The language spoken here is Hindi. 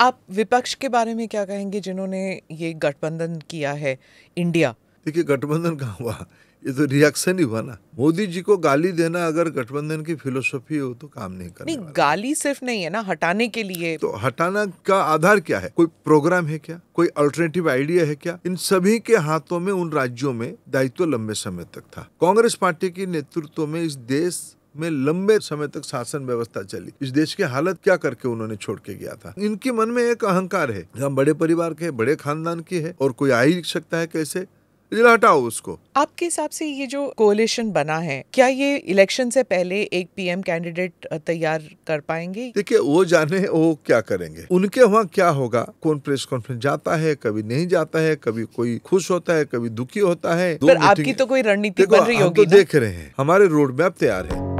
आप विपक्ष के बारे में क्या कहेंगे जिन्होंने ये गठबंधन किया है इंडिया देखिए गठबंधन कहा हुआ ये तो रिएक्शन ही हुआ ना मोदी जी को गाली देना अगर गठबंधन की फिलोसफी हो तो काम नहीं करना नहीं गाली सिर्फ नहीं है ना हटाने के लिए तो हटाना का आधार क्या है कोई प्रोग्राम है क्या कोई अल्टरनेटिव आइडिया है क्या इन सभी के हाथों में उन राज्यों में दायित्व लंबे समय तक था कांग्रेस पार्टी के नेतृत्व में इस देश में लंबे समय तक शासन व्यवस्था चली इस देश की हालत क्या करके उन्होंने छोड़ के गया था इनके मन में एक अहंकार है हम बड़े परिवार के बड़े खानदान के है और कोई आ ही सकता है कैसे हटाओ उसको आपके हिसाब से ये जो कोलेशन बना है क्या ये इलेक्शन से पहले एक पीएम कैंडिडेट तैयार कर पाएंगे देखिए वो जाने वो क्या करेंगे उनके वहाँ क्या होगा कौन प्रेस कॉन्फ्रेंस जाता है कभी नहीं जाता है कभी कोई खुश होता है कभी दुखी होता है पर आपकी तो कोई रणनीति बन रही होगी तो देख रहे हैं हमारे रोड मैप तैयार है